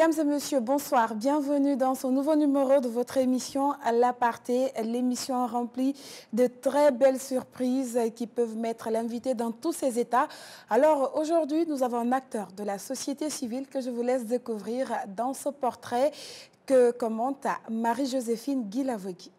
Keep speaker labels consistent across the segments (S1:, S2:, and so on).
S1: Mesdames et messieurs, bonsoir. Bienvenue dans ce nouveau numéro de votre émission à l'aparté, l'émission remplie de très belles surprises qui peuvent mettre l'invité dans tous ses états. Alors aujourd'hui, nous avons un acteur de la société civile que je vous laisse découvrir dans ce portrait que commente Marie-Joséphine Guilavogui.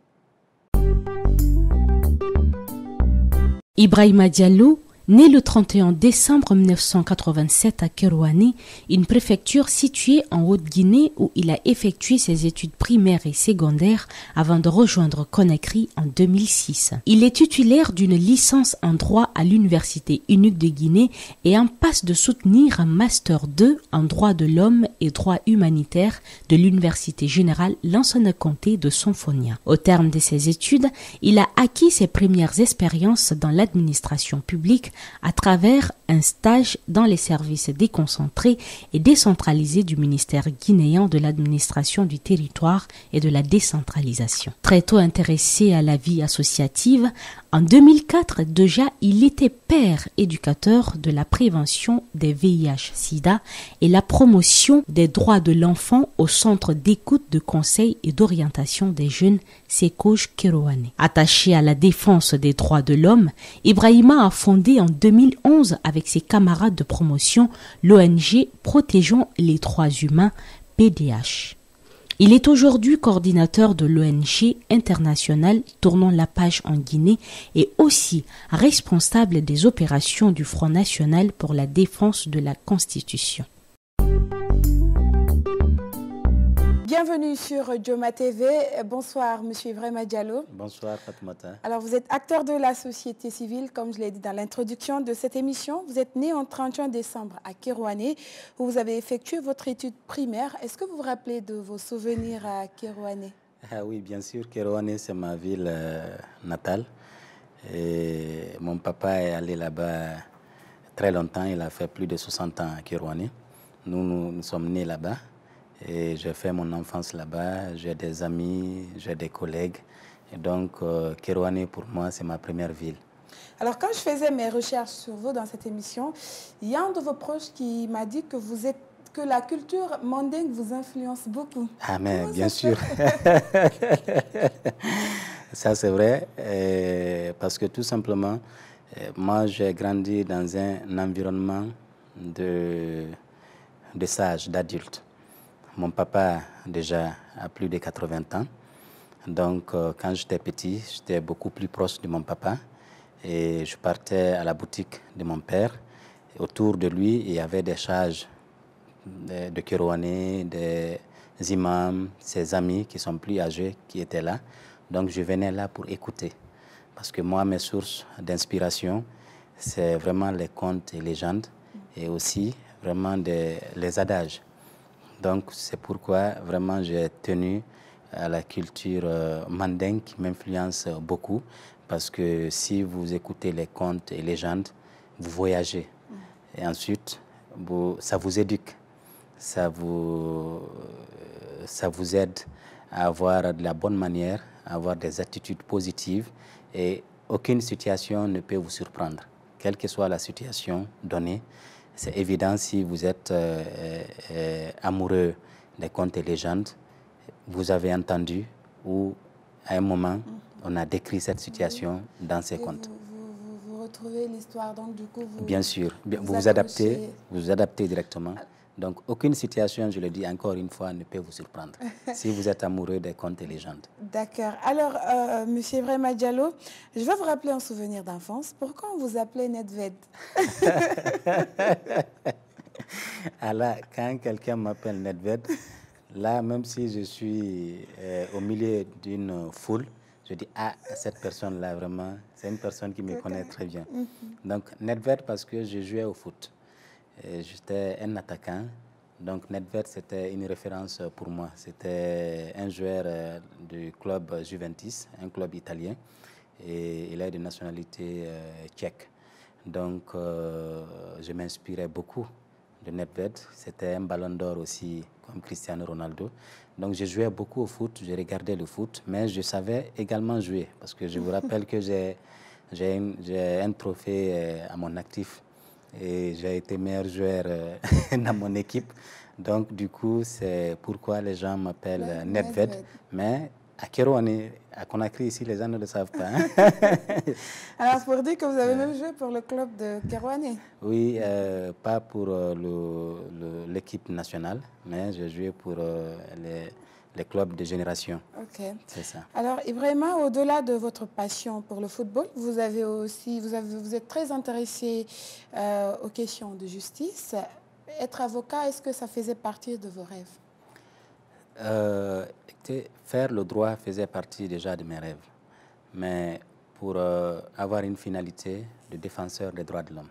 S2: Ibrahima Diallo, Né le 31 décembre 1987 à Kerouané, une préfecture située en Haute-Guinée où il a effectué ses études primaires et secondaires avant de rejoindre Conakry en 2006. Il est titulaire d'une licence en droit à l'Université unique de Guinée et en passe de soutenir un Master 2 en droit de l'homme et droit humanitaire de l'Université générale Lansana Comté de Sonfonia. Au terme de ses études, il a acquis ses premières expériences dans l'administration publique à travers un stage dans les services déconcentrés et décentralisés du ministère guinéen de l'administration du territoire et de la décentralisation. Très tôt intéressé à la vie associative, en 2004, déjà, il était père éducateur de la prévention des VIH-Sida et la promotion des droits de l'enfant au centre d'écoute, de conseil et d'orientation des jeunes Sekoj Keroane. Attaché à la défense des droits de l'homme, Ibrahima a fondé en 2011 avec ses camarades de promotion l'ONG Protégeons les droits humains, PDH. Il est aujourd'hui coordinateur de l'ONG internationale tournant la page en Guinée et aussi responsable des opérations du Front national pour la défense de la Constitution.
S1: Bienvenue sur Dioma TV. Bonsoir, Monsieur Ibrahima Diallo.
S2: Bonsoir,
S3: Fatmata.
S1: Alors, vous êtes acteur de la société civile, comme je l'ai dit dans l'introduction de cette émission. Vous êtes né en 31 décembre à Kérouané, où vous avez effectué votre étude primaire. Est-ce que vous vous rappelez de vos souvenirs à Kérouané
S3: ah Oui, bien sûr. Kérouané, c'est ma ville euh, natale. Et mon papa est allé là-bas très longtemps. Il a fait plus de 60 ans à Kérouané. nous, nous sommes nés là-bas. Et j'ai fait mon enfance là-bas, j'ai des amis, j'ai des collègues. Et donc, euh, Kérouané, pour moi, c'est ma première ville.
S1: Alors, quand je faisais mes recherches sur vous dans cette émission, il y a un de vos proches qui m'a dit que vous êtes que la culture mondaine vous influence beaucoup.
S3: Ah, mais bien sûr. ça, c'est vrai. parce que tout simplement, euh, moi, j'ai grandi dans un environnement de, de sages, d'adultes. Mon papa, déjà, a plus de 80 ans. Donc, euh, quand j'étais petit, j'étais beaucoup plus proche de mon papa. Et je partais à la boutique de mon père. Autour de lui, il y avait des charges de, de des imams, ses amis qui sont plus âgés, qui étaient là. Donc, je venais là pour écouter. Parce que moi, mes sources d'inspiration, c'est vraiment les contes et légendes et aussi vraiment les adages. Donc c'est pourquoi vraiment j'ai tenu à euh, la culture euh, mandingue qui m'influence beaucoup parce que si vous écoutez les contes et légendes, vous voyagez. Et ensuite, ça vous éduque, ça vous, euh, ça vous aide à avoir de la bonne manière, à avoir des attitudes positives et aucune situation ne peut vous surprendre, quelle que soit la situation donnée. C'est évident si vous êtes euh, euh, euh, amoureux des contes et légendes, vous avez entendu ou à un moment, mhm. on a décrit cette situation dans ces contes. Vous,
S1: vous, retrouvez l'histoire, donc du coup, vous... Bien sûr,
S3: vous vous, adaptez, vous adaptez directement. Ah, donc, aucune situation, je le dis encore une fois, ne peut vous surprendre si vous êtes amoureux des contes et légendes.
S1: D'accord. Alors, euh, Monsieur Vrema Diallo, je vais vous rappeler un souvenir d'enfance. Pourquoi on vous appelait Nedved
S3: Alors, ah quand quelqu'un m'appelle Nedved, là, même si je suis euh, au milieu d'une foule, je dis, ah, cette personne-là, vraiment, c'est une personne qui me connaît très bien. Mhm. Donc, Nedved, parce que je jouais au foot j'étais un attaquant. Donc Nedved, c'était une référence pour moi. C'était un joueur euh, du club Juventus, un club italien, et il a une nationalité euh, tchèque. Donc euh, je m'inspirais beaucoup de Nedved. C'était un ballon d'or aussi, comme Cristiano Ronaldo. Donc je jouais beaucoup au foot, je regardais le foot, mais je savais également jouer. Parce que je vous rappelle que j'ai un trophée à mon actif et j'ai été meilleur joueur euh, dans mon équipe. Donc, du coup, c'est pourquoi les gens m'appellent euh, Nedved. Mais à Kérouané, à Conakry, ici, les gens ne le savent pas. Hein.
S1: Alors, Alors, pour dire que vous avez même joué pour le club de Kérouané
S3: Oui, euh, pas pour l'équipe nationale, mais j'ai joué pour les les clubs de génération. Ok. C'est ça.
S1: Alors, Ibrahima, au-delà de votre passion pour le football, vous avez aussi, vous, avez, vous êtes très intéressé euh, aux questions de justice. Être avocat, est-ce que ça faisait partie de vos rêves
S3: euh, Faire le droit faisait partie déjà de mes rêves. Mais pour euh, avoir une finalité de défenseur des droits de l'homme.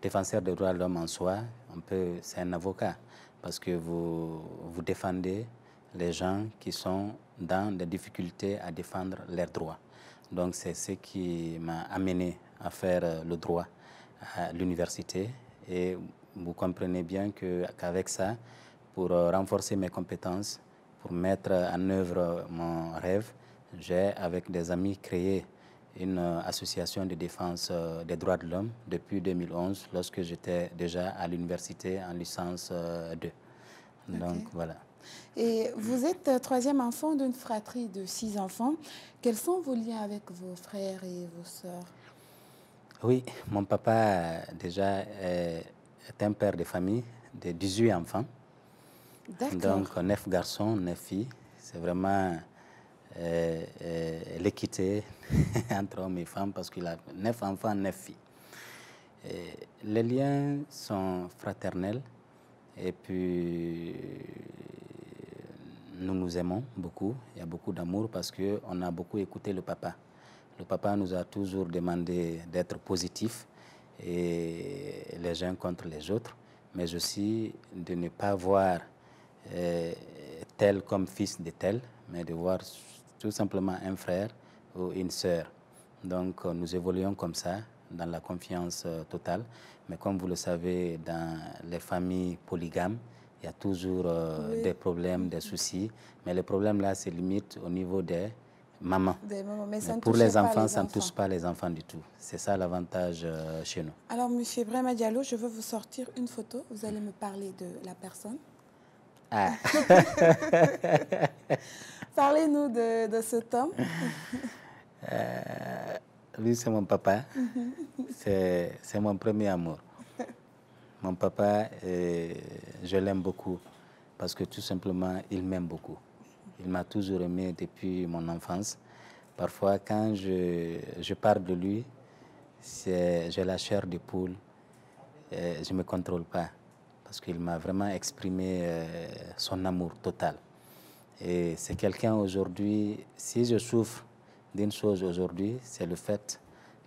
S3: Défenseur des droits de l'homme en soi, c'est un avocat parce que vous, vous défendez les gens qui sont dans des difficultés à défendre leurs droits. Donc c'est ce qui m'a amené à faire euh, le droit à l'université. Et vous comprenez bien qu'avec ça, pour euh, renforcer mes compétences, pour mettre en œuvre mon rêve, j'ai avec des amis créé une euh, association de défense des droits de l'homme depuis 2011, lorsque j'étais déjà à l'université en licence 2. Donc voilà.
S1: Et vous êtes euh, troisième enfant d'une fratrie de six enfants. Quels sont vos liens avec vos frères et vos sœurs
S3: Oui, mon papa euh, déjà euh, est un père de famille de 18 enfants. Donc, neuf garçons, neuf filles. C'est vraiment l'équité entre hommes et femmes parce qu'il a neuf enfants, neuf filles. les liens sont fraternels et puis nous nous aimons beaucoup, il y a beaucoup d'amour parce qu'on a beaucoup écouté le papa. Le papa nous a toujours demandé d'être positifs et les uns contre les autres, mais aussi de ne pas voir euh, tel comme fils de tel, mais de voir tout simplement un frère ou une sœur. Donc euh, nous évoluons comme ça, dans la confiance euh, totale. Mais comme vous le savez, dans les familles polygames, il y a toujours euh, des problèmes, des soucis. Mais le problème là, c'est limite au niveau des mamans.
S1: Mais, pour les enfants, ça ne
S3: touche pas les enfants du tout. C'est ça l'avantage euh, chez nous.
S1: Alors, Monsieur Brema Diallo, je veux vous sortir une photo. Vous allez me parler de la personne.
S3: Ah.
S1: Parlez-nous de, de, cet homme.
S3: Euh, lui, c'est mon papa. c'est mon premier amour. Mon papa, euh, je l'aime beaucoup parce que tout simplement, il m'aime beaucoup. Il m'a toujours aimé depuis mon enfance. Parfois, quand je, parle de lui, j'ai la chair de poule. je ne me contrôle pas parce qu'il m'a vraiment exprimé euh, son amour total. Et c'est quelqu'un aujourd'hui, si je souffre d'une chose aujourd'hui, c'est le fait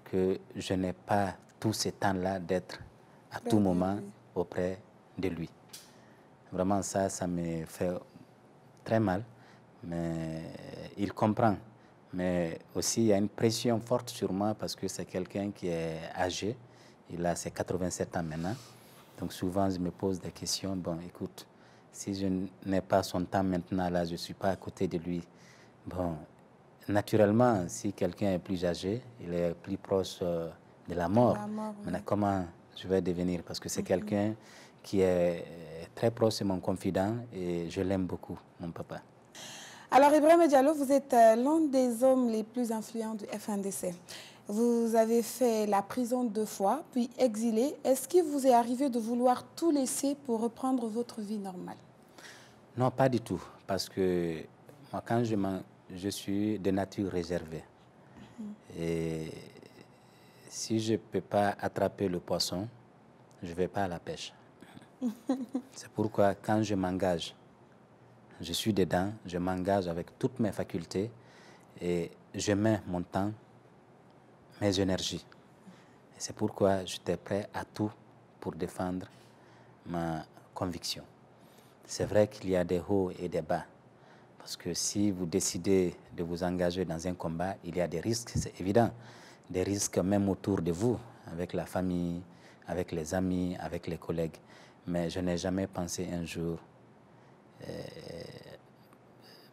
S3: que je n'ai pas tout ce temps-là d'être à tout moment auprès de lui. Vraiment, ça, ça me fait très mal, mais il comprend. Mais aussi, il y a une pression forte sur moi parce que c'est quelqu'un qui est âgé. Il a ses 87 ans maintenant. Donc souvent, je me pose des questions. Bon, écoute, si je n'ai pas son temps maintenant, là, je ne suis pas à côté de lui. Bon, naturellement, si quelqu'un est plus âgé, il est plus proche euh, de la mort. Mais comment je vais devenir parce que c'est quelqu'un qui est euh, très proche, c'est mon confident et je l'aime beaucoup, mon papa.
S1: Alors Ibrahim Diallo, vous êtes euh, l'un des hommes les plus influents du FNDC. Vous avez fait la prison deux fois, puis exilé. Est-ce qu'il vous est arrivé de vouloir tout laisser pour reprendre votre vie normale
S3: Non, pas du tout. Parce que moi, quand je, je suis de nature réservée, mm. et si je ne peux pas attraper le poisson, je ne vais pas à la pêche. C'est pourquoi quand je m'engage, je suis dedans, je m'engage avec toutes mes facultés et je mets mon temps, mes énergies. C'est pourquoi j'étais prêt à tout pour défendre ma conviction. C'est vrai qu'il y a des hauts et des bas. Parce que si vous décidez de vous engager dans un combat, il y a des risques, c'est évident des risques même autour de vous, avec la famille, avec les amis, avec les collègues. Mais je n'ai jamais pensé un jour euh,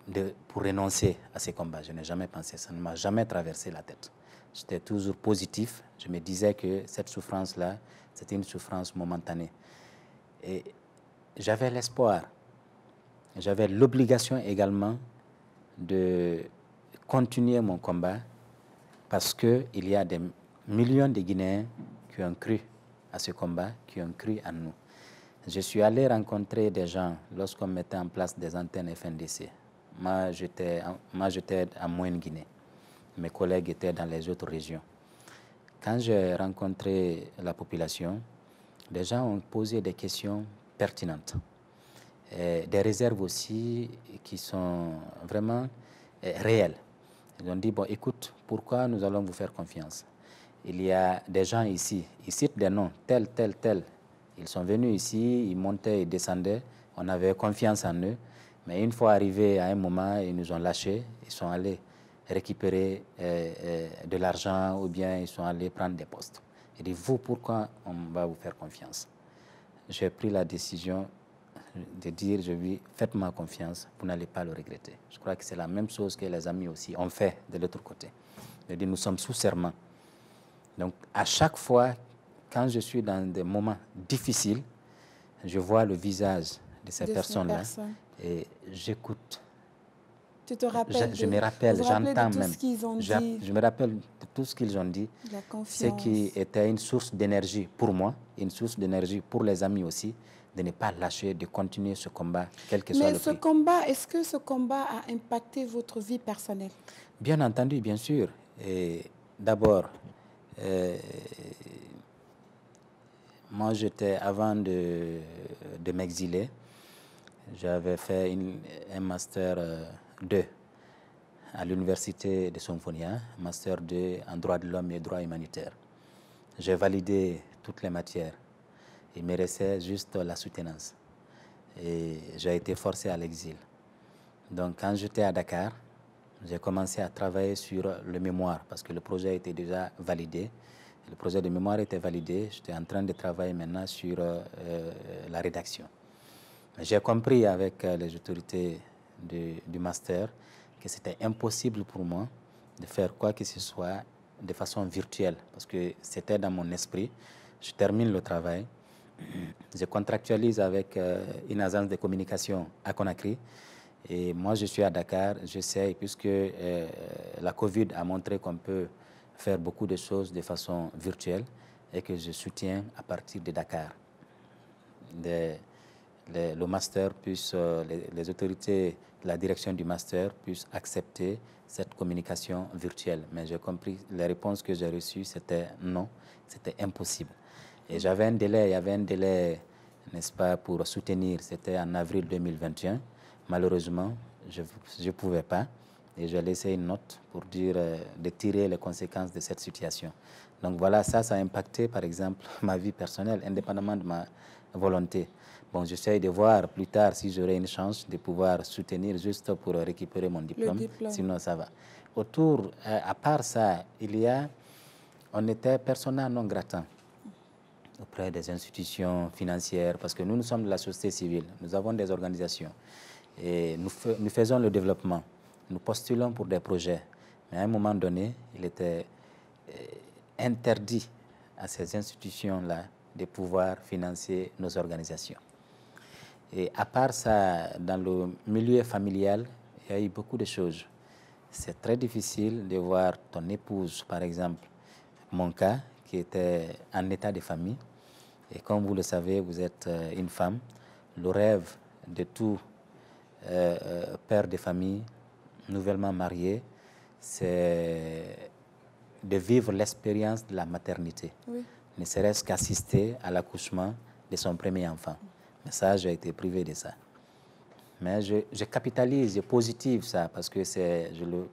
S3: de, pour renoncer à ces combats. Je n'ai jamais pensé, ça ne m'a jamais traversé la tête. J'étais toujours positif. Je me disais que cette souffrance-là, c'était une souffrance momentanée. Et j'avais l'espoir, j'avais l'obligation également de continuer mon combat parce qu'il y a des millions de Guinéens qui ont cru à ce combat, qui ont cru à nous. Je suis allé rencontrer des gens lorsqu'on mettait en place des antennes FNDC. Moi, j'étais à Moine, Guinée. Mes collègues étaient dans les autres régions. Quand j'ai rencontré la population, les gens ont posé des questions pertinentes. Et des réserves aussi qui sont vraiment eh, réelles. Ils ont dit, bon, écoute, pourquoi nous allons vous faire confiance Il y a des gens ici, ils citent des noms, tel, tel, tel. Ils sont venus ici, ils montaient ils descendaient, on avait confiance en eux. Mais une fois arrivés à un moment, ils nous ont lâchés, ils sont allés récupérer euh, euh, de l'argent ou bien ils sont allés prendre des postes. Il dit, vous, pourquoi on va vous faire confiance J'ai pris la décision de dire, je lui, faites-moi confiance, vous n'allez pas le regretter. Je crois que c'est la même chose que les amis aussi ont fait de l'autre côté. Je dit nous sommes sous serment. Donc, à chaque fois, quand je suis dans des moments difficiles, je vois le visage de ces personnes-là et j'écoute.
S1: Tu te rappelles Je, me rappelle, j'entends même. Je, je, me
S3: rappelle de tout ce qu'ils ont dit.
S1: La confiance. Ce qui
S3: était une source d'énergie pour moi, une source d'énergie pour les amis aussi, de ne pas lâcher, de continuer ce combat, quel que soit le prix. Mais
S1: ce combat, est-ce que ce combat a impacté votre vie personnelle
S3: Bien entendu, bien sûr. D'abord, euh, moi, j'étais, avant de, de m'exiler, j'avais fait un master 2 euh, à l'université de Sonfonia, master 2 en droit de l'homme et droit humanitaire. J'ai validé toutes les matières. Il me juste la soutenance. Et j'ai été forcé à l'exil. Donc quand j'étais à Dakar, j'ai commencé à travailler sur le mémoire parce que le projet était déjà validé. Le projet de mémoire était validé. J'étais en train de travailler maintenant sur euh, euh, la rédaction. J'ai compris avec euh, les autorités du, du master que c'était impossible pour moi de faire quoi que ce soit de façon virtuelle parce que c'était dans mon esprit. Je termine le travail, je contractualise avec euh, une agence de communication à Conakry. Et moi, je suis à Dakar, je puisque euh, la Covid a montré qu'on peut faire beaucoup de choses de façon virtuelle et que je soutiens à partir de Dakar. Les, le master puisse, euh, autorités, la direction du master puisse accepter cette communication virtuelle. Mais j'ai compris, les réponses que j'ai reçues, c'était non, c'était impossible. Et j'avais un délai, il y avait un délai, n'est-ce pas, pour soutenir. C'était en avril 2021. Malheureusement, je ne pouvais pas. Et j'ai laissé une note pour dire, euh, de tirer les conséquences de cette situation. Donc voilà, ça, ça a impacté, par exemple, ma vie personnelle, indépendamment de ma volonté. Bon, j'essaie de voir plus tard si j'aurai une chance de pouvoir soutenir juste pour récupérer mon diplôme. Sinon, ça va. Autour, euh, à part ça, il y a, on était persona non gratin auprès des institutions financières, parce que nous, nous sommes de la société civile, nous avons des organisations et nous, faisons le développement, nous postulons pour des projets. Mais à un moment donné, il était euh, interdit à ces institutions-là de pouvoir financer nos organisations. Et à part ça, dans le milieu familial, il y a eu beaucoup de choses. C'est très difficile de voir ton épouse, par exemple, mon cas, était en état de famille. Et comme vous le savez, vous êtes euh, une femme. Le rêve de tout euh, euh, père de famille nouvellement marié, c'est de vivre l'expérience de la maternité, ne serait-ce qu'assister à l'accouchement de son premier enfant. Mais ça, j'ai été privé de ça. Mais je, je, capitalise, je positive ça, parce que je, le,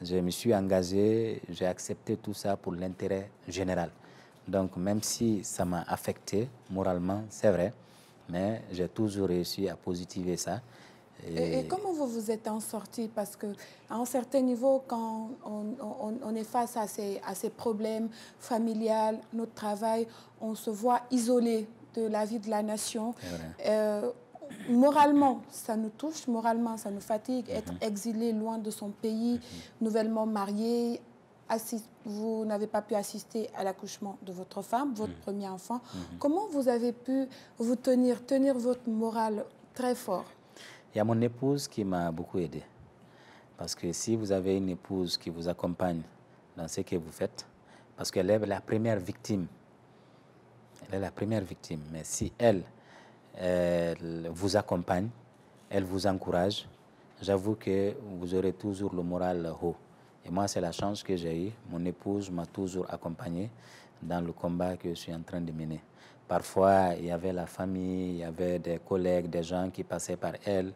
S3: je me suis engagé, j'ai accepté tout ça pour l'intérêt général. Donc même si ça m'a affecté moralement, c'est vrai, mais j'ai toujours réussi à positiver ça. Et, comment
S1: vous vous êtes en sorti Parce qu'à un certain niveau, quand on, est face à ces, à ces problèmes familiales, notre travail, on se voit isolé de la vie de la nation. Euh, moralement, ça nous touche, moralement, ça nous fatigue. Mm-hmm. Être exilé loin de son pays, mm-hmm. nouvellement marié, vous n'avez pas pu assister à l'accouchement de votre femme, votre premier enfant. Mhm. Comment vous avez pu vous tenir, tenir votre morale très fort
S3: Il y a mon épouse qui m'a beaucoup aidé. Parce que si vous avez une épouse qui vous accompagne dans ce que vous faites, parce qu'elle est la première victime, elle est la première victime, mais si elle vous accompagne, elle vous encourage, j'avoue que vous aurez toujours le moral haut. Et moi, c'est la chance que j'ai eue. Mon épouse m'a toujours accompagné dans le combat que je suis en train de mener. Parfois, il y avait la famille, il y avait des collègues, des gens qui passaient par elle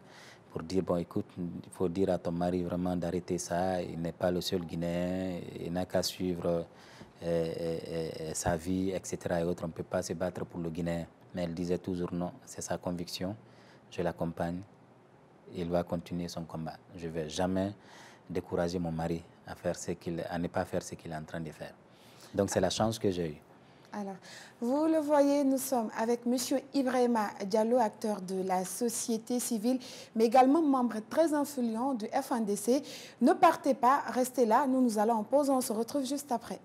S3: pour dire, bon, écoute, il faut dire à ton mari vraiment d'arrêter ça, il n'est pas le seul Guinéen, il n'a qu'à suivre euh, euh, euh, sa vie, etc. Et autres, on ne peut pas se battre pour le Guinéen. Mais elle disait toujours, non, c'est sa conviction, je l'accompagne, il va continuer son combat. Je ne vais jamais décourager mon mari à, ne pas faire ce qu'il est en train de faire. Donc c'est la chance que j'ai eue.
S1: Alors, vous le voyez, nous sommes avec M. Ibrahima Diallo, acteur de la société civile, mais également membre très influent du FNDC. Ne partez pas, restez là, nous nous allons en pause, on se retrouve juste après.